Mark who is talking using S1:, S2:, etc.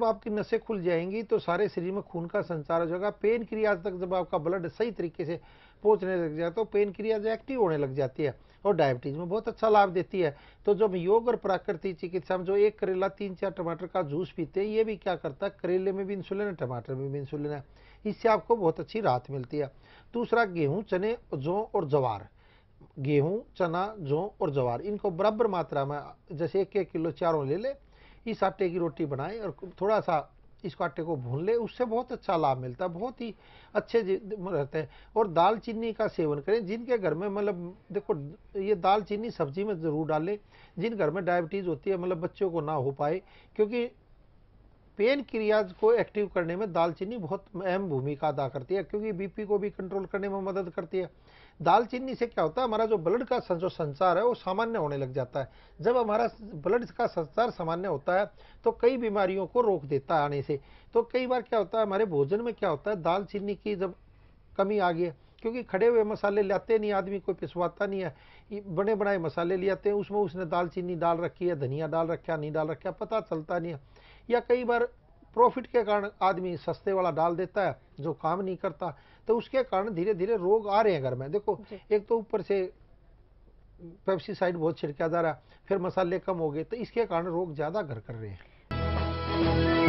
S1: जब आपकी नसें खुल जाएंगी तो सारे शरीर में खून का संचार हो जाएगा पेन क्रिया तक जब आपका ब्लड सही तरीके से पहुंचने लग जाए तो पेन क्रिया एक्टिव होने लग जाती है और डायबिटीज में बहुत अच्छा लाभ देती है तो जब योग और प्राकृतिक चिकित्सा में जो एक करेला तीन चार टमाटर का जूस पीते हैं ये भी क्या करता है करेले में भी इंसुलिन है टमाटर में भी इंसुलिन है इससे आपको बहुत अच्छी राहत मिलती है दूसरा गेहूँ चने जौ और जवार गेहूँ चना जौ और जवार इनको बराबर मात्रा में जैसे एक एक किलो चारों ले ले इस आटे की रोटी बनाए और थोड़ा सा इसको आटे को भून ले उससे बहुत अच्छा लाभ मिलता है बहुत ही अच्छे रहते हैं और दाल चीनी का सेवन करें जिनके घर में मतलब देखो ये दाल चीनी सब्जी में ज़रूर डालें जिन घर में डायबिटीज़ होती है मतलब बच्चों को ना हो पाए क्योंकि पेन क्रियाज को एक्टिव करने में दालचीनी बहुत अहम भूमिका अदा करती है क्योंकि बीपी को भी कंट्रोल करने में मदद करती है दालचीनी से क्या होता है हमारा जो ब्लड का जो संचार है वो सामान्य होने लग जाता है जब हमारा ब्लड का संचार सामान्य होता है तो कई बीमारियों को रोक देता है आने से तो कई बार क्या होता है हमारे भोजन में क्या होता है दालचीनी की जब कमी आ गई है क्योंकि खड़े हुए मसाले लाते नहीं आदमी कोई पिसवाता नहीं है बने बनाए मसाले ले आते हैं उसमें उसने दालचीनी डाल रखी है धनिया डाल रखा नहीं डाल रखा पता चलता नहीं है या कई बार प्रॉफिट के कारण आदमी सस्ते वाला डाल देता है जो काम नहीं करता तो उसके कारण धीरे धीरे रोग आ रहे हैं घर में देखो एक तो ऊपर से पेप्सीसाइड बहुत छिड़का जा रहा है फिर मसाले कम हो गए तो इसके कारण रोग ज़्यादा घर कर रहे हैं